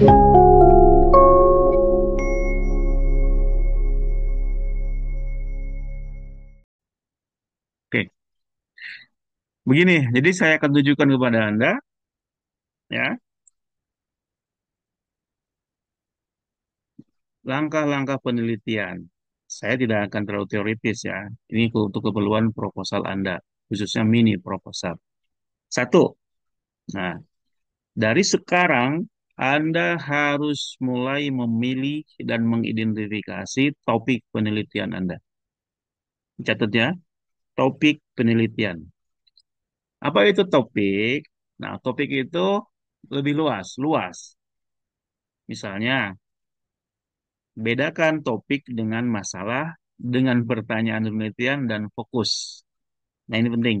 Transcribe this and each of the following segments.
Oke. Begini, jadi saya akan tunjukkan kepada Anda ya. Langkah-langkah penelitian. Saya tidak akan terlalu teoritis ya. Ini untuk keperluan proposal Anda, khususnya mini proposal. Satu. Nah, dari sekarang anda harus mulai memilih dan mengidentifikasi topik penelitian Anda. Catat ya, topik penelitian. Apa itu topik? Nah, topik itu lebih luas, luas. Misalnya, bedakan topik dengan masalah, dengan pertanyaan penelitian, dan fokus. Nah, ini penting.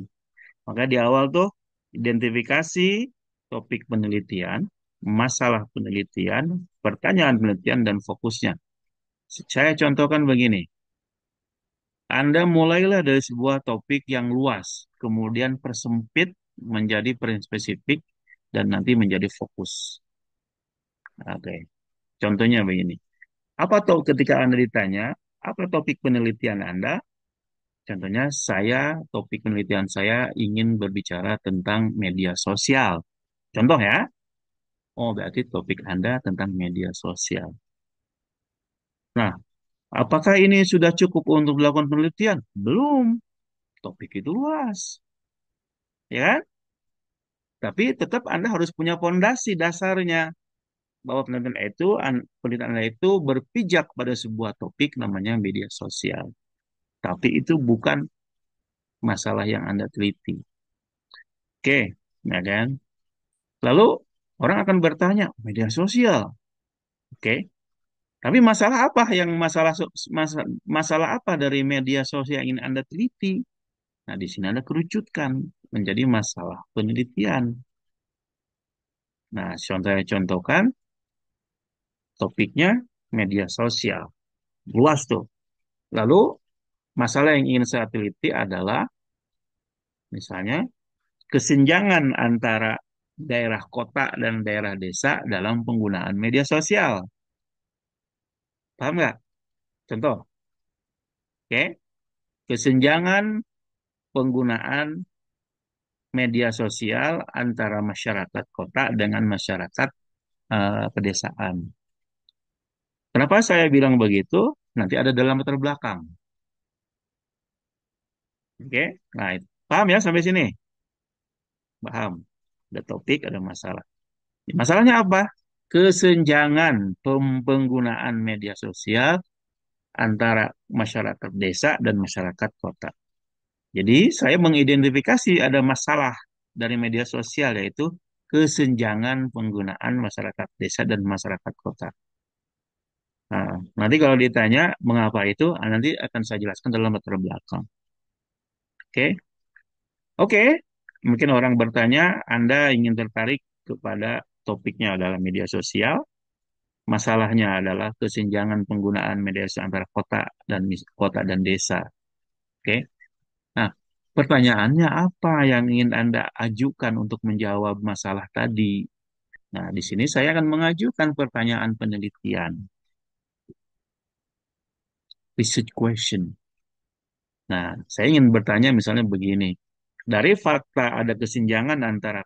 Maka di awal tuh, identifikasi topik penelitian, masalah penelitian, pertanyaan penelitian, dan fokusnya. Saya contohkan begini. Anda mulailah dari sebuah topik yang luas, kemudian persempit menjadi spesifik, dan nanti menjadi fokus. Oke, contohnya begini. Apa tahu ketika Anda ditanya, apa topik penelitian Anda? Contohnya, saya topik penelitian saya ingin berbicara tentang media sosial. Contoh ya, Oh, berarti topik Anda tentang media sosial. Nah, apakah ini sudah cukup untuk dilakukan penelitian? Belum. Topik itu luas. Ya kan? Tapi tetap Anda harus punya fondasi dasarnya bahwa penelitian itu penelitian Anda itu berpijak pada sebuah topik namanya media sosial. Tapi itu bukan masalah yang Anda teliti. Oke, ya kan? Lalu Orang akan bertanya, media sosial. Oke. Okay. Tapi masalah apa yang masalah masalah apa dari media sosial yang ingin Anda teliti? Nah, di sini Anda kerucutkan menjadi masalah penelitian. Nah, contohnya contohkan topiknya media sosial. Luas tuh. Lalu masalah yang ingin saya teliti adalah misalnya kesenjangan antara daerah kota dan daerah desa dalam penggunaan media sosial. Paham nggak? Contoh. Oke. Kesenjangan penggunaan media sosial antara masyarakat kota dengan masyarakat uh, pedesaan. Kenapa saya bilang begitu? Nanti ada dalam latar belakang. Oke, okay? nah paham ya sampai sini? Paham ada topik, ada masalah. masalahnya apa? Kesenjangan penggunaan media sosial antara masyarakat desa dan masyarakat kota. Jadi saya mengidentifikasi ada masalah dari media sosial yaitu kesenjangan penggunaan masyarakat desa dan masyarakat kota. Nah, nanti kalau ditanya mengapa itu, nanti akan saya jelaskan dalam latar belakang. Oke, okay? oke. Okay mungkin orang bertanya, Anda ingin tertarik kepada topiknya adalah media sosial. Masalahnya adalah kesenjangan penggunaan media sosial antara kota dan kota dan desa. Oke. Okay? Nah, pertanyaannya apa yang ingin Anda ajukan untuk menjawab masalah tadi? Nah, di sini saya akan mengajukan pertanyaan penelitian. Research question. Nah, saya ingin bertanya misalnya begini dari fakta ada kesenjangan antara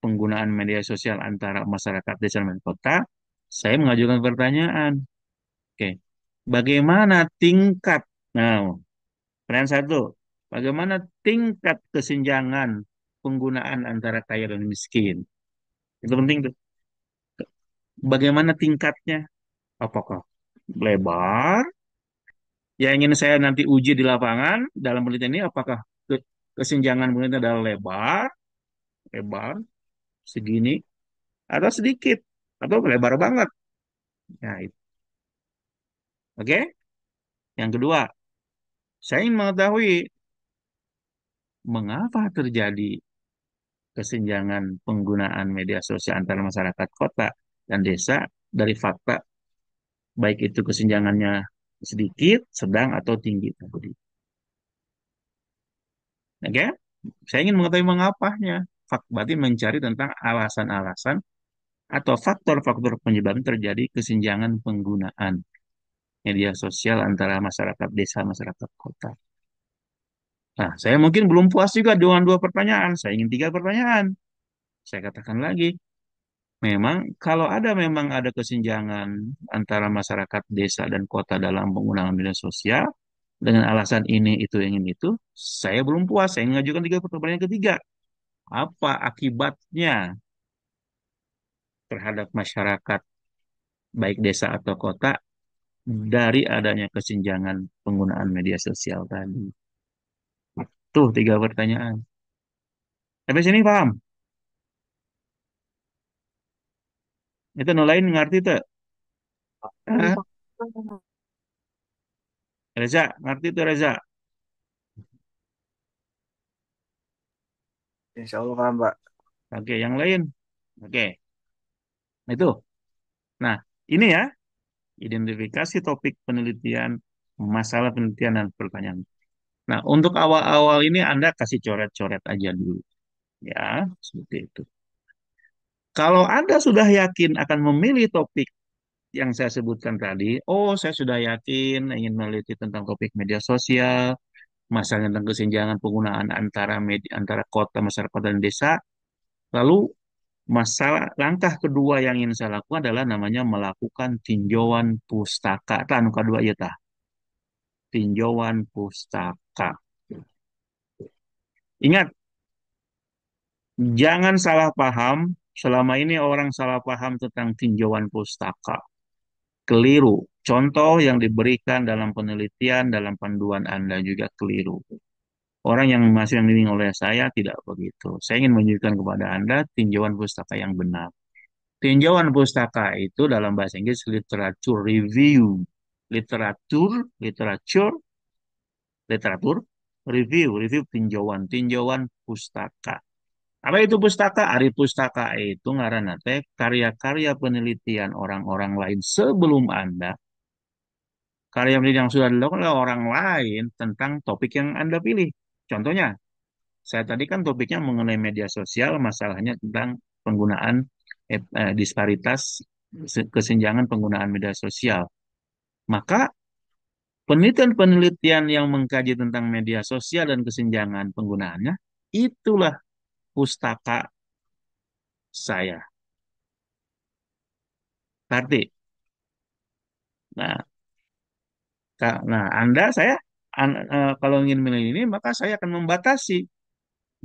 penggunaan media sosial antara masyarakat desa dan kota, saya mengajukan pertanyaan. Oke, bagaimana tingkat? Nah, pertanyaan satu, bagaimana tingkat kesenjangan penggunaan antara kaya dan miskin? Itu penting tuh. Bagaimana tingkatnya? Apakah lebar? Yang ingin saya nanti uji di lapangan dalam penelitian ini apakah kesenjangan murid adalah lebar, lebar segini atau sedikit atau lebar banget. Ya nah, itu. Oke? Yang kedua, saya ingin mengetahui mengapa terjadi kesenjangan penggunaan media sosial antara masyarakat kota dan desa dari fakta baik itu kesenjangannya sedikit, sedang atau tinggi nah, Oke? Saya ingin mengetahui mengapanya. Fak, berarti mencari tentang alasan-alasan atau faktor-faktor penyebab terjadi kesenjangan penggunaan media sosial antara masyarakat desa masyarakat kota. Nah, saya mungkin belum puas juga dengan dua pertanyaan. Saya ingin tiga pertanyaan. Saya katakan lagi, memang kalau ada memang ada kesenjangan antara masyarakat desa dan kota dalam penggunaan media sosial, dengan alasan ini itu ingin itu saya belum puas saya mengajukan tiga pertanyaan ketiga apa akibatnya terhadap masyarakat baik desa atau kota dari adanya kesenjangan penggunaan media sosial tadi tuh tiga pertanyaan sampai sini paham itu nolain ngerti tuh Reza, ngerti itu Reza? Insya Allah paham, Pak. Oke, yang lain. Oke, nah, itu. Nah, ini ya, identifikasi topik penelitian, masalah penelitian, dan pertanyaan. Nah, untuk awal-awal ini Anda kasih coret-coret aja dulu. Ya, seperti itu. Kalau Anda sudah yakin akan memilih topik yang saya sebutkan tadi, oh saya sudah yakin ingin meneliti tentang topik media sosial, masalah tentang kesenjangan penggunaan antara media, antara kota, masyarakat dan desa. Lalu masalah langkah kedua yang ingin saya lakukan adalah namanya melakukan tinjauan pustaka. Tanu kedua ya tah. Tinjauan pustaka. Ingat, jangan salah paham. Selama ini orang salah paham tentang tinjauan pustaka keliru. Contoh yang diberikan dalam penelitian, dalam panduan Anda juga keliru. Orang yang masih yang dibimbing oleh saya tidak begitu. Saya ingin menunjukkan kepada Anda tinjauan pustaka yang benar. Tinjauan pustaka itu dalam bahasa Inggris literatur review. Literatur, literatur, literatur, review, review tinjauan, tinjauan pustaka. Apa itu pustaka? Ari pustaka itu ngarana teh karya-karya penelitian orang-orang lain sebelum Anda. Karya penelitian yang sudah dilakukan oleh orang lain tentang topik yang Anda pilih. Contohnya, saya tadi kan topiknya mengenai media sosial, masalahnya tentang penggunaan eh, eh disparitas kesenjangan penggunaan media sosial. Maka penelitian-penelitian yang mengkaji tentang media sosial dan kesenjangan penggunaannya itulah pustaka saya. Berarti, nah, nah Anda saya an, uh, kalau ingin milih ini maka saya akan membatasi,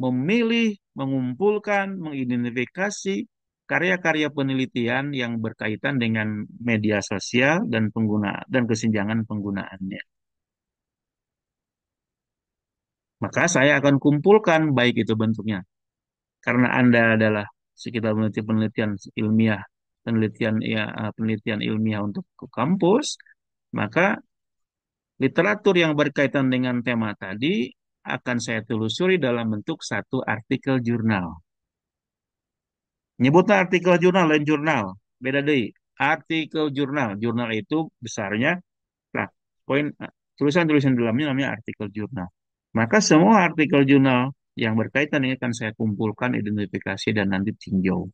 memilih, mengumpulkan, mengidentifikasi karya-karya penelitian yang berkaitan dengan media sosial dan pengguna dan kesenjangan penggunaannya maka saya akan kumpulkan baik itu bentuknya karena Anda adalah sekitar peneliti penelitian ilmiah, penelitian ya eh, penelitian ilmiah untuk ke kampus, maka literatur yang berkaitan dengan tema tadi akan saya telusuri dalam bentuk satu artikel jurnal. Nyebutnya artikel jurnal dan jurnal, beda deh. Artikel jurnal, jurnal itu besarnya, nah, poin eh, tulisan-tulisan dalamnya namanya artikel jurnal. Maka semua artikel jurnal yang berkaitan ini akan saya kumpulkan, identifikasi, dan nanti tinjau.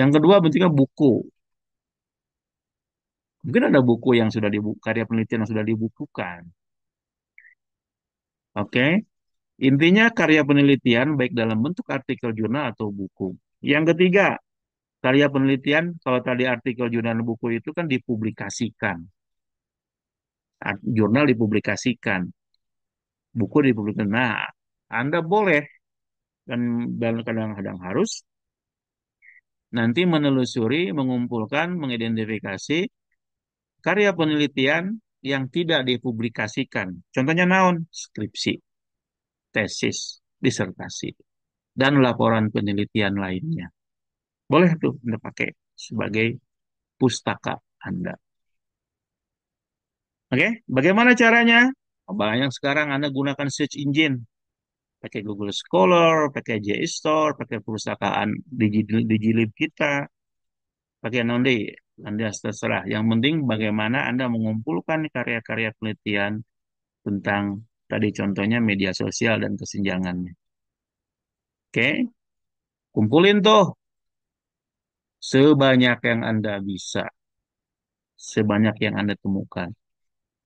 Yang kedua bentuknya buku. Mungkin ada buku yang sudah dibuka, karya penelitian yang sudah dibukukan. Oke, okay? intinya karya penelitian baik dalam bentuk artikel jurnal atau buku. Yang ketiga, karya penelitian kalau tadi artikel jurnal buku itu kan dipublikasikan. jurnal dipublikasikan. Buku dipublikasikan. Nah, anda boleh dan dan kadang-kadang harus nanti menelusuri, mengumpulkan, mengidentifikasi karya penelitian yang tidak dipublikasikan. Contohnya naon, skripsi, tesis, disertasi, dan laporan penelitian lainnya. Boleh tuh Anda pakai sebagai pustaka Anda. Oke, bagaimana caranya? Banyak sekarang Anda gunakan search engine pakai Google Scholar, pakai JSTOR, pakai perpustakaan digilib digital kita, pakai Nonde, Anda terserah. Yang penting bagaimana Anda mengumpulkan karya-karya penelitian tentang tadi contohnya media sosial dan kesenjangannya. Oke, kumpulin tuh sebanyak yang Anda bisa, sebanyak yang Anda temukan.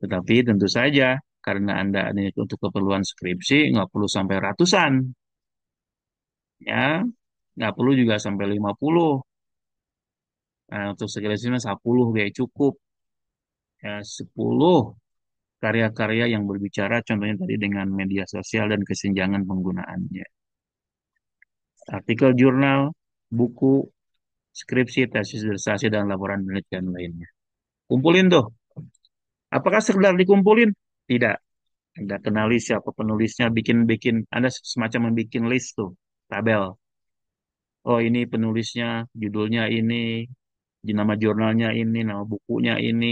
Tetapi tentu saja karena Anda ada untuk keperluan skripsi, nggak perlu sampai ratusan. Ya, nggak perlu juga sampai 50. Nah, untuk segala 10 biaya cukup. Ya, 10 karya-karya yang berbicara contohnya tadi dengan media sosial dan kesenjangan penggunaannya. Artikel jurnal, buku, skripsi, tesis disertasi dan laporan penelitian lainnya. Kumpulin tuh. Apakah sekedar dikumpulin? Tidak. Anda kenali siapa penulisnya, bikin-bikin, Anda semacam membuat list tuh, tabel. Oh ini penulisnya, judulnya ini, nama jurnalnya ini, nama bukunya ini,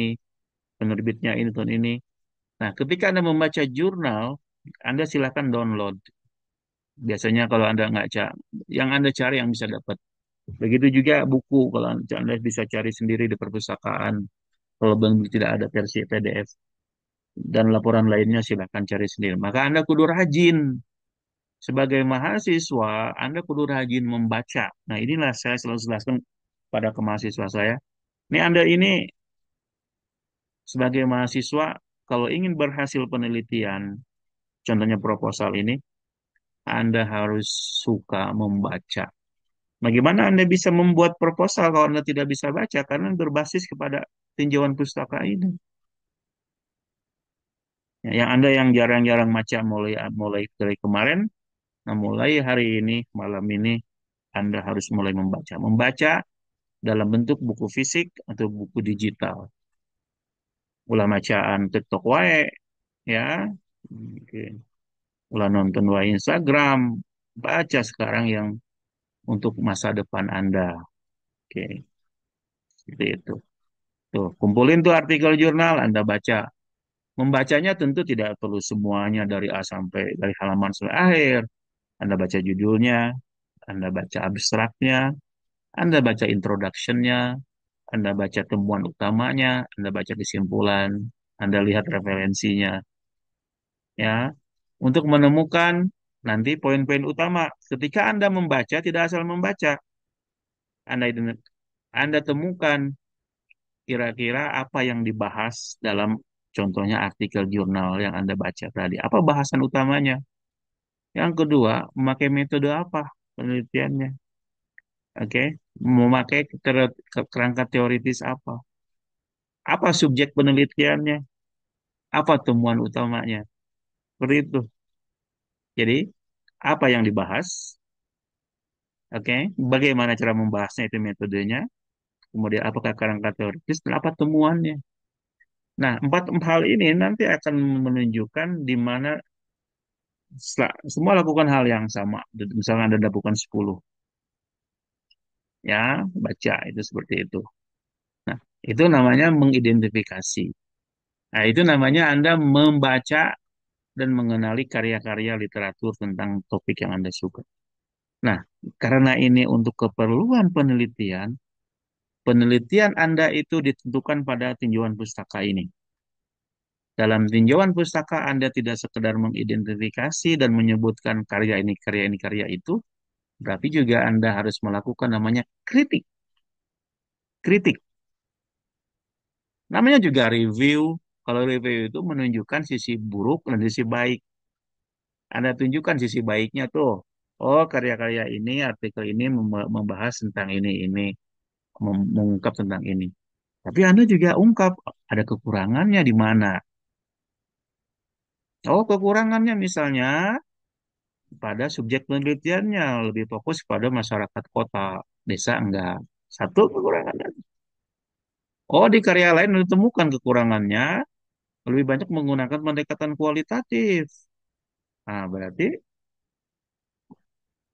penerbitnya ini, tahun ini. Nah, ketika Anda membaca jurnal, Anda silahkan download. Biasanya kalau Anda nggak cari, yang Anda cari yang bisa dapat. Begitu juga buku, kalau Anda bisa cari sendiri di perpustakaan. Kalau belum tidak ada versi PDF dan laporan lainnya silahkan cari sendiri. Maka Anda kudu rajin. Sebagai mahasiswa, Anda kudu rajin membaca. Nah inilah saya selalu jelaskan pada kemahasiswa saya. Ini Anda ini sebagai mahasiswa, kalau ingin berhasil penelitian, contohnya proposal ini, Anda harus suka membaca. Bagaimana Anda bisa membuat proposal kalau Anda tidak bisa baca? Karena berbasis kepada tinjauan pustaka ini. Ya, yang Anda yang jarang-jarang baca mulai mulai dari kemarin, nah mulai hari ini, malam ini, Anda harus mulai membaca. Membaca dalam bentuk buku fisik atau buku digital. Ulah macaan TikTok wae, ya. oke, Ulah nonton wae Instagram, baca sekarang yang untuk masa depan Anda. Oke. Seperti itu. Tuh, kumpulin tuh artikel jurnal Anda baca Membacanya tentu tidak perlu semuanya dari A sampai dari halaman sampai akhir. Anda baca judulnya, Anda baca abstraknya, Anda baca introductionnya, Anda baca temuan utamanya, Anda baca kesimpulan, Anda lihat referensinya. Ya, untuk menemukan nanti poin-poin utama. Ketika Anda membaca tidak asal membaca. Anda anda temukan kira-kira apa yang dibahas dalam Contohnya artikel jurnal yang Anda baca tadi. Apa bahasan utamanya? Yang kedua, memakai metode apa penelitiannya? Oke, okay? memakai kerangka teoritis apa? Apa subjek penelitiannya? Apa temuan utamanya? Seperti itu. Jadi, apa yang dibahas? Oke, okay? bagaimana cara membahasnya itu metodenya? Kemudian apakah kerangka teoritis dan apa temuannya? Nah, empat hal ini nanti akan menunjukkan di mana semua lakukan hal yang sama. Misalnya Anda lakukan 10. Ya, baca itu seperti itu. Nah, itu namanya mengidentifikasi. Nah, itu namanya Anda membaca dan mengenali karya-karya literatur tentang topik yang Anda suka. Nah, karena ini untuk keperluan penelitian, penelitian Anda itu ditentukan pada tinjauan pustaka ini. Dalam tinjauan pustaka Anda tidak sekedar mengidentifikasi dan menyebutkan karya ini, karya ini, karya itu, berarti juga Anda harus melakukan namanya kritik. Kritik. Namanya juga review. Kalau review itu menunjukkan sisi buruk dan sisi baik. Anda tunjukkan sisi baiknya tuh. Oh, karya-karya ini, artikel ini membahas tentang ini, ini mengungkap tentang ini. Tapi Anda juga ungkap ada kekurangannya di mana. Oh, kekurangannya misalnya pada subjek penelitiannya lebih fokus pada masyarakat kota, desa enggak. Satu kekurangannya. Oh, di karya lain ditemukan kekurangannya lebih banyak menggunakan pendekatan kualitatif. Nah, berarti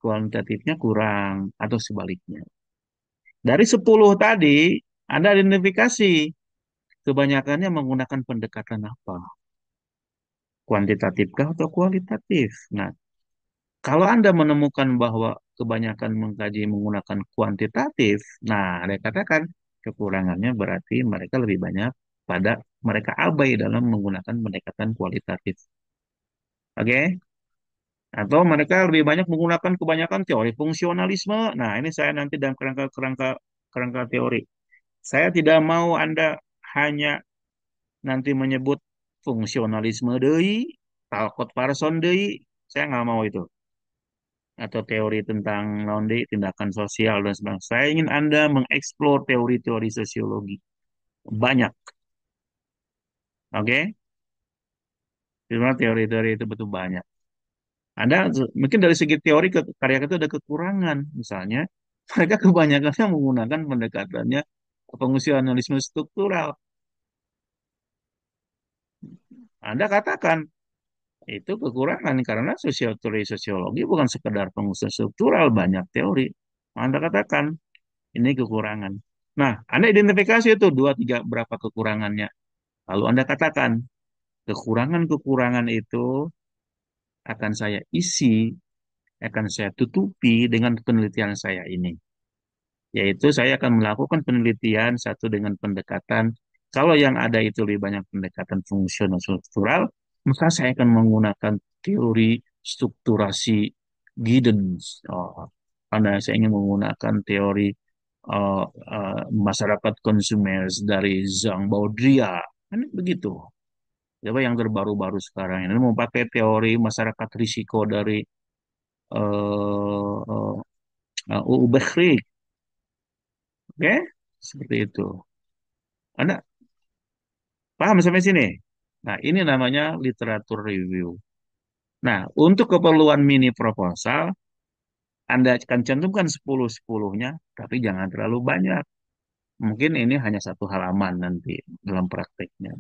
kualitatifnya kurang atau sebaliknya. Dari 10 tadi, Anda identifikasi kebanyakannya menggunakan pendekatan apa? Kuantitatifkah atau kualitatif? Nah, kalau Anda menemukan bahwa kebanyakan mengkaji menggunakan kuantitatif, nah, Anda katakan kekurangannya berarti mereka lebih banyak pada mereka abai dalam menggunakan pendekatan kualitatif. Oke? Okay? Atau mereka lebih banyak menggunakan kebanyakan teori fungsionalisme. Nah, ini saya nanti dalam kerangka kerangka kerangka teori. Saya tidak mau Anda hanya nanti menyebut fungsionalisme dei, Talcott Parson dei, saya nggak mau itu. Atau teori tentang non dei, tindakan sosial dan sebagainya. Saya ingin Anda mengeksplor teori-teori sosiologi. Banyak. Oke? Okay? Cuma teori-teori itu betul banyak. Anda mungkin dari segi teori ke karya itu ada kekurangan. Misalnya, mereka kebanyakannya menggunakan pendekatannya analisme struktural. Anda katakan itu kekurangan karena sosial teori sosiologi bukan sekedar pengusaha struktural, banyak teori. Anda katakan ini kekurangan. Nah, Anda identifikasi itu dua tiga berapa kekurangannya. Lalu Anda katakan kekurangan-kekurangan itu akan saya isi, akan saya tutupi dengan penelitian saya ini. Yaitu saya akan melakukan penelitian satu dengan pendekatan, kalau yang ada itu lebih banyak pendekatan fungsional struktural, maka saya akan menggunakan teori strukturasi guidance. Oh, karena saya ingin menggunakan teori uh, uh, masyarakat konsumer dari Zhang Baudrillard, kan begitu apa yang terbaru-baru sekarang ini memakai teori masyarakat risiko dari uh, eh, eh, uh, UU Bekri. Oke, okay? seperti itu. Anda paham sampai sini? Nah, ini namanya literatur review. Nah, untuk keperluan mini proposal, Anda akan cantumkan 10-10-nya, tapi jangan terlalu banyak. Mungkin ini hanya satu halaman nanti dalam prakteknya.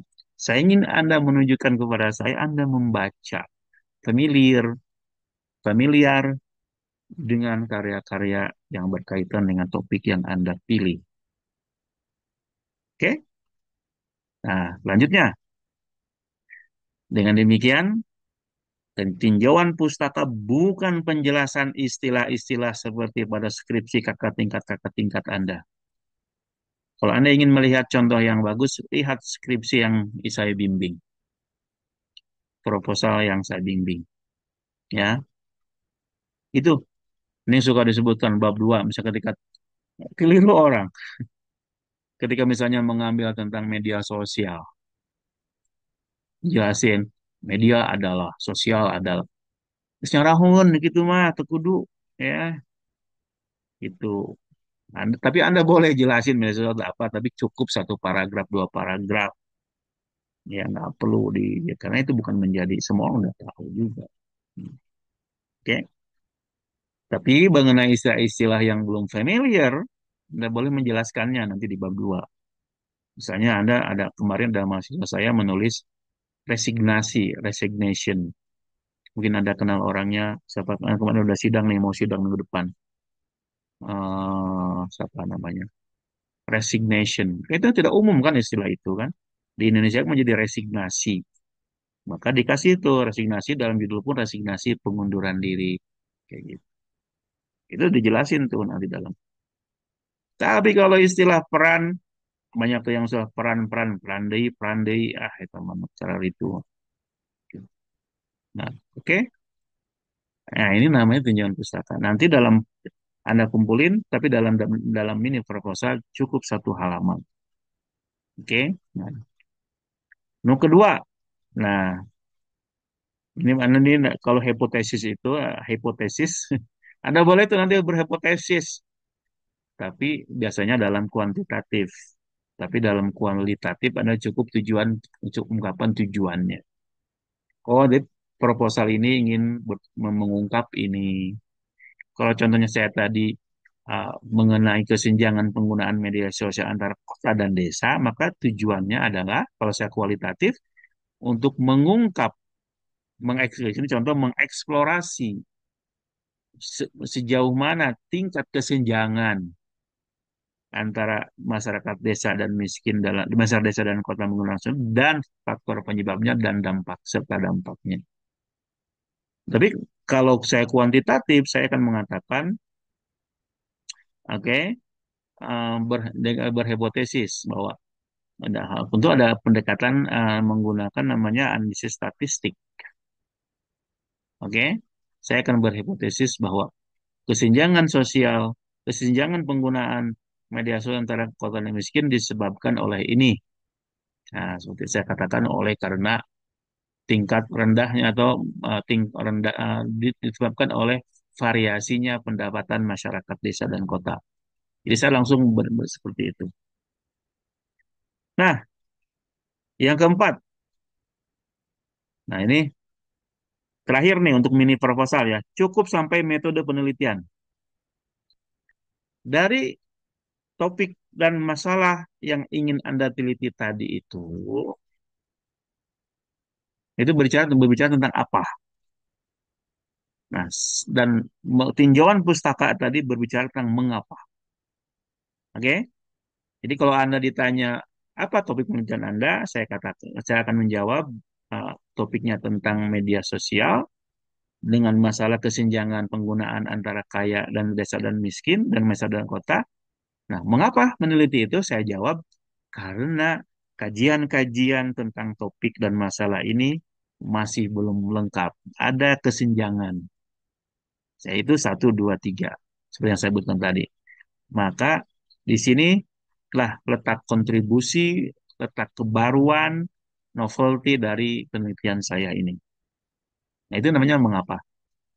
Saya ingin Anda menunjukkan kepada saya, Anda membaca familiar, familiar dengan karya-karya yang berkaitan dengan topik yang Anda pilih. Oke? Nah, selanjutnya. Dengan demikian, tinjauan pustaka bukan penjelasan istilah-istilah seperti pada skripsi kakak tingkat-kakak tingkat Anda. Kalau Anda ingin melihat contoh yang bagus, lihat skripsi yang saya bimbing. Proposal yang saya bimbing. Ya. Itu. Ini suka disebutkan bab 2, misalnya ketika keliru orang. Ketika misalnya mengambil tentang media sosial. Jelasin, media adalah, sosial adalah. Terus rahun, gitu mah, tekudu. Ya, itu anda, tapi Anda boleh jelasin Minnesota apa, tapi cukup satu paragraf, dua paragraf. Ya nggak perlu di, ya, karena itu bukan menjadi semua orang udah tahu juga. Hmm. Oke. Okay? Tapi mengenai istilah-istilah yang belum familiar, Anda boleh menjelaskannya nanti di bab dua. Misalnya Anda ada kemarin ada mahasiswa saya menulis resignasi, resignation. Mungkin Anda kenal orangnya, siapa kemarin udah sidang nih, mau sidang minggu depan uh, siapa namanya resignation itu tidak umum kan istilah itu kan di Indonesia kan menjadi resignasi maka dikasih itu resignasi dalam judul pun resignasi pengunduran diri kayak gitu itu dijelasin tuh nanti dalam tapi kalau istilah peran banyak tuh yang sudah peran-peran peran dei peran dei ah itu memang cara itu nah oke okay? Nah, ini namanya tinjauan pustaka. Nanti dalam anda kumpulin, tapi dalam dalam mini proposal cukup satu halaman. Oke. Okay? Nah. Nomor kedua, nah ini mana nih nah, kalau hipotesis itu hipotesis Anda boleh itu nanti berhipotesis tapi biasanya dalam kuantitatif tapi dalam kualitatif Anda cukup tujuan untuk ungkapan tujuannya. Oh, di proposal ini ingin mengungkap ini kalau contohnya saya tadi uh, mengenai kesenjangan penggunaan media sosial antara kota dan desa, maka tujuannya adalah kalau saya kualitatif untuk mengungkap, mengeksplorasi, contoh mengeksplorasi se sejauh mana tingkat kesenjangan antara masyarakat desa dan miskin dalam masyarakat desa dan kota menggunakan dan faktor penyebabnya dan dampak serta dampaknya. Tapi kalau saya kuantitatif, saya akan mengatakan, oke, okay, uh, eh, berhipotesis bahwa ada hal. Tentu ada pendekatan uh, menggunakan namanya analisis statistik. Oke, okay? saya akan berhipotesis bahwa kesenjangan sosial, kesenjangan penggunaan media sosial antara kota dan miskin disebabkan oleh ini. Nah, seperti saya katakan oleh karena tingkat rendahnya atau uh, ting rendah uh, disebabkan oleh variasinya pendapatan masyarakat desa dan kota. Jadi saya langsung ber, ber, seperti itu. Nah, yang keempat. Nah, ini terakhir nih untuk mini proposal ya. Cukup sampai metode penelitian. Dari topik dan masalah yang ingin Anda teliti tadi itu, itu berbicara berbicara tentang apa nah dan tinjauan pustaka tadi berbicara tentang mengapa oke okay? jadi kalau anda ditanya apa topik penelitian anda saya katakan saya akan menjawab uh, topiknya tentang media sosial dengan masalah kesenjangan penggunaan antara kaya dan desa dan miskin dan desa dan kota nah mengapa meneliti itu saya jawab karena kajian-kajian tentang topik dan masalah ini masih belum lengkap. Ada kesenjangan. Saya Itu satu, dua, tiga. Seperti yang saya sebutkan tadi. Maka di sini lah letak kontribusi, letak kebaruan, novelty dari penelitian saya ini. Nah, itu namanya mengapa.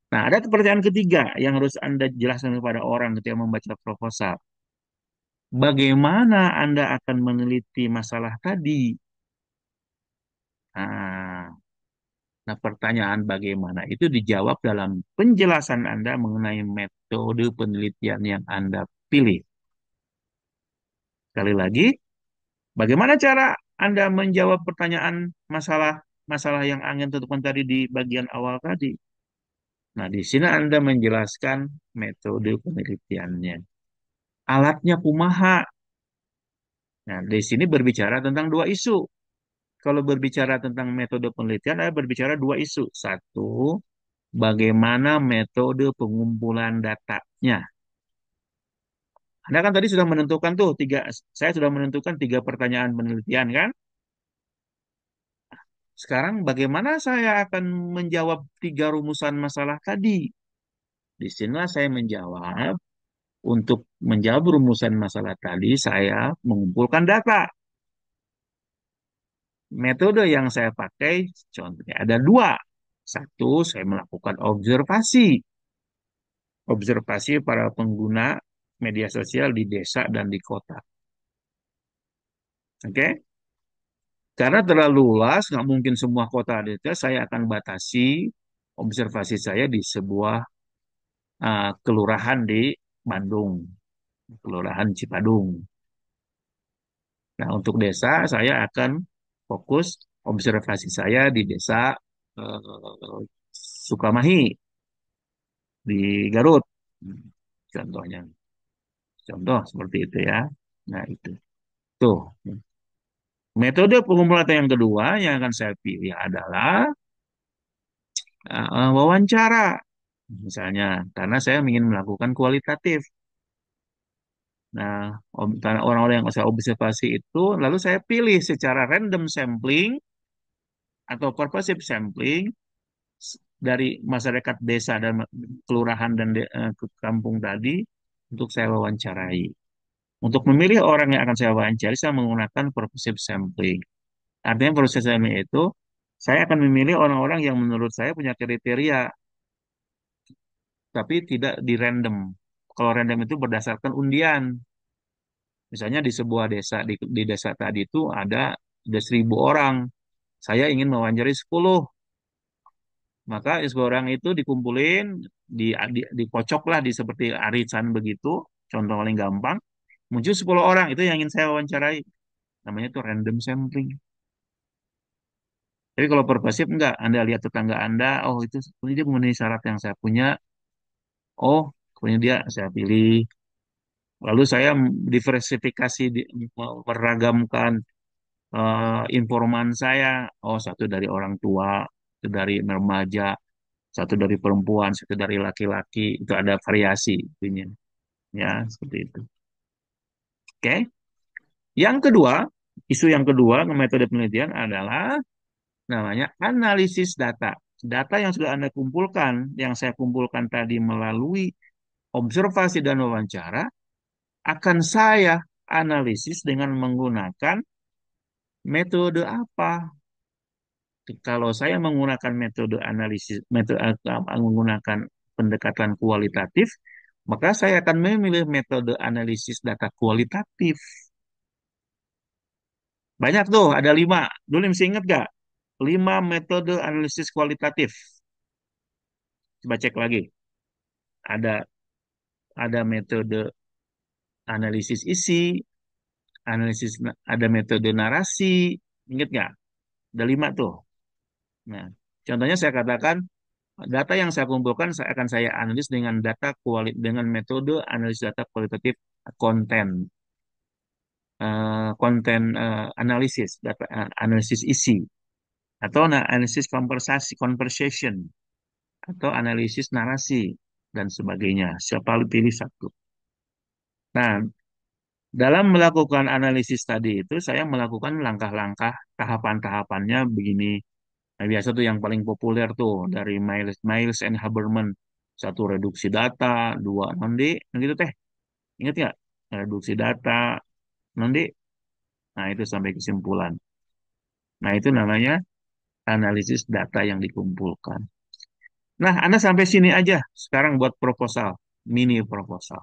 Nah, ada pertanyaan ketiga yang harus Anda jelaskan kepada orang ketika membaca proposal bagaimana Anda akan meneliti masalah tadi? Ah, nah, pertanyaan bagaimana itu dijawab dalam penjelasan Anda mengenai metode penelitian yang Anda pilih. Sekali lagi, bagaimana cara Anda menjawab pertanyaan masalah masalah yang angin tentukan tadi di bagian awal tadi? Nah, di sini Anda menjelaskan metode penelitiannya alatnya kumaha. Nah, di sini berbicara tentang dua isu. Kalau berbicara tentang metode penelitian, ada berbicara dua isu. Satu, bagaimana metode pengumpulan datanya. Anda kan tadi sudah menentukan tuh tiga, saya sudah menentukan tiga pertanyaan penelitian kan? Sekarang bagaimana saya akan menjawab tiga rumusan masalah tadi? Di sinilah saya menjawab untuk menjawab rumusan masalah tadi, saya mengumpulkan data. Metode yang saya pakai, contohnya ada dua. Satu, saya melakukan observasi. Observasi para pengguna media sosial di desa dan di kota. Oke? Okay? Karena terlalu luas, nggak mungkin semua kota ada. Saya akan batasi observasi saya di sebuah uh, kelurahan di Bandung, Kelurahan Cipadung. Nah, untuk desa saya akan fokus observasi saya di desa eh, Sukamahi di Garut. Contohnya. Contoh seperti itu ya. Nah, itu. Tuh. Metode pengumpulan yang kedua yang akan saya pilih adalah eh, wawancara misalnya karena saya ingin melakukan kualitatif nah orang-orang yang saya observasi itu lalu saya pilih secara random sampling atau purposive sampling dari masyarakat desa dan kelurahan dan de, eh, kampung tadi untuk saya wawancarai untuk memilih orang yang akan saya wawancarai, saya menggunakan purposive sampling artinya purposive sampling itu saya akan memilih orang-orang yang menurut saya punya kriteria tapi tidak di random. Kalau random itu berdasarkan undian. Misalnya di sebuah desa di, di desa tadi itu ada ada seribu orang. Saya ingin mewawancari sepuluh. Maka sepuluh orang itu dikumpulin, di, di, dikocoklah di seperti arisan begitu. Contoh paling gampang. Muncul sepuluh orang itu yang ingin saya wawancarai. Namanya itu random sampling. Tapi kalau perpasif enggak, Anda lihat tetangga Anda, oh itu dia memenuhi syarat yang saya punya, oh kemudian dia saya pilih lalu saya diversifikasi di, meragamkan uh, informan saya oh satu dari orang tua satu dari remaja satu dari perempuan satu dari laki-laki itu ada variasi intinya ya seperti itu oke okay. yang kedua isu yang kedua metode penelitian adalah namanya analisis data data yang sudah Anda kumpulkan, yang saya kumpulkan tadi melalui observasi dan wawancara, akan saya analisis dengan menggunakan metode apa. Kalau saya menggunakan metode analisis, metode eh, menggunakan pendekatan kualitatif, maka saya akan memilih metode analisis data kualitatif. Banyak tuh, ada lima. Dulu masih ingat gak? lima metode analisis kualitatif. Coba cek lagi. Ada ada metode analisis isi, analisis ada metode narasi, ingat nggak? Ada lima tuh. Nah, contohnya saya katakan data yang saya kumpulkan saya akan saya analis dengan data kuali dengan metode analisis data kualitatif konten uh, uh, analisis data uh, analisis isi atau analisis konversasi conversation atau analisis narasi dan sebagainya. Siapa pilih satu. Nah, dalam melakukan analisis tadi itu saya melakukan langkah-langkah tahapan-tahapannya begini. Nah, biasa tuh yang paling populer tuh dari Miles Miles and Haberman satu reduksi data, dua nanti gitu teh. Ingat nggak? Reduksi data, nanti Nah, itu sampai kesimpulan. Nah, itu namanya analisis data yang dikumpulkan. Nah, Anda sampai sini aja sekarang buat proposal, mini proposal.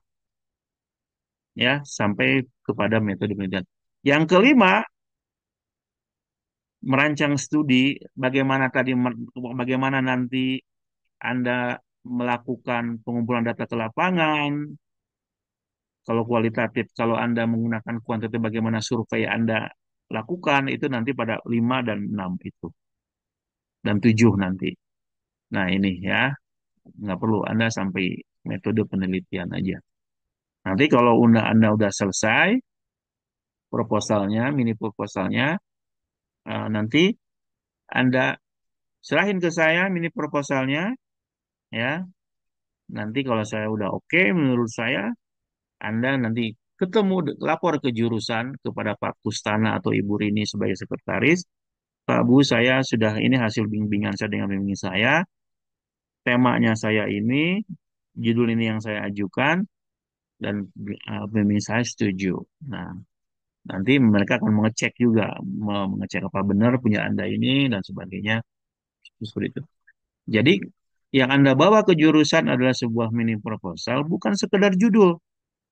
Ya, sampai kepada metode penelitian. Yang kelima, merancang studi bagaimana tadi bagaimana nanti Anda melakukan pengumpulan data ke lapangan. Kalau kualitatif, kalau Anda menggunakan kuantitatif bagaimana survei Anda lakukan itu nanti pada 5 dan 6 itu dan 7 nanti. Nah ini ya, nggak perlu Anda sampai metode penelitian aja. Nanti kalau Anda, Anda udah selesai, proposalnya, mini proposalnya, eh, nanti Anda serahin ke saya mini proposalnya, ya. Nanti kalau saya udah oke, okay, menurut saya, Anda nanti ketemu, lapor ke jurusan kepada Pak Kustana atau Ibu Rini sebagai sekretaris, Pak Bu, saya sudah ini hasil bimbingan saya dengan bimbing saya. Temanya saya ini, judul ini yang saya ajukan, dan eh, bimbingan saya setuju. Nah, nanti mereka akan mengecek juga, mengecek apa benar punya Anda ini, dan sebagainya. Seperti itu. Jadi, yang Anda bawa ke jurusan adalah sebuah mini proposal, bukan sekedar judul.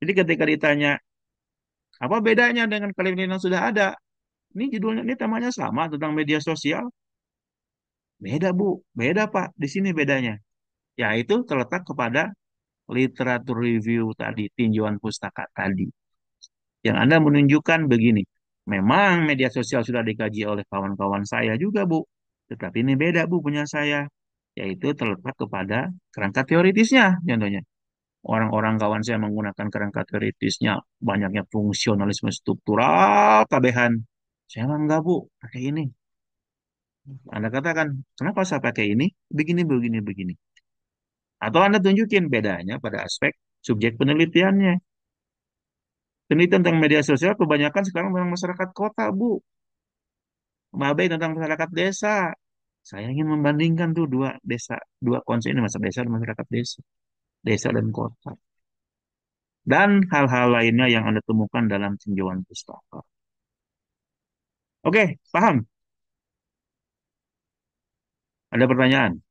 Jadi ketika ditanya, apa bedanya dengan kalimat yang sudah ada? Ini judulnya, ini temanya sama tentang media sosial. Beda Bu, beda Pak. Di sini bedanya. Yaitu terletak kepada literatur review tadi, tinjauan pustaka tadi. Yang Anda menunjukkan begini. Memang media sosial sudah dikaji oleh kawan-kawan saya juga Bu. Tetapi ini beda Bu punya saya. Yaitu terletak kepada kerangka teoritisnya contohnya orang-orang kawan saya menggunakan kerangka teoritisnya banyaknya fungsionalisme struktural kabehan saya enggak bu, pakai ini. Anda katakan, kenapa saya pakai ini? Begini, begini, begini. Atau Anda tunjukin bedanya pada aspek subjek penelitiannya. Penelitian tentang media sosial kebanyakan sekarang tentang masyarakat kota, Bu. Mabai tentang masyarakat desa. Saya ingin membandingkan tuh dua desa, dua konsep ini, masyarakat desa dan masyarakat desa. Desa dan kota. Dan hal-hal lainnya yang Anda temukan dalam tinjauan pustaka. Oke, paham? Ada pertanyaan?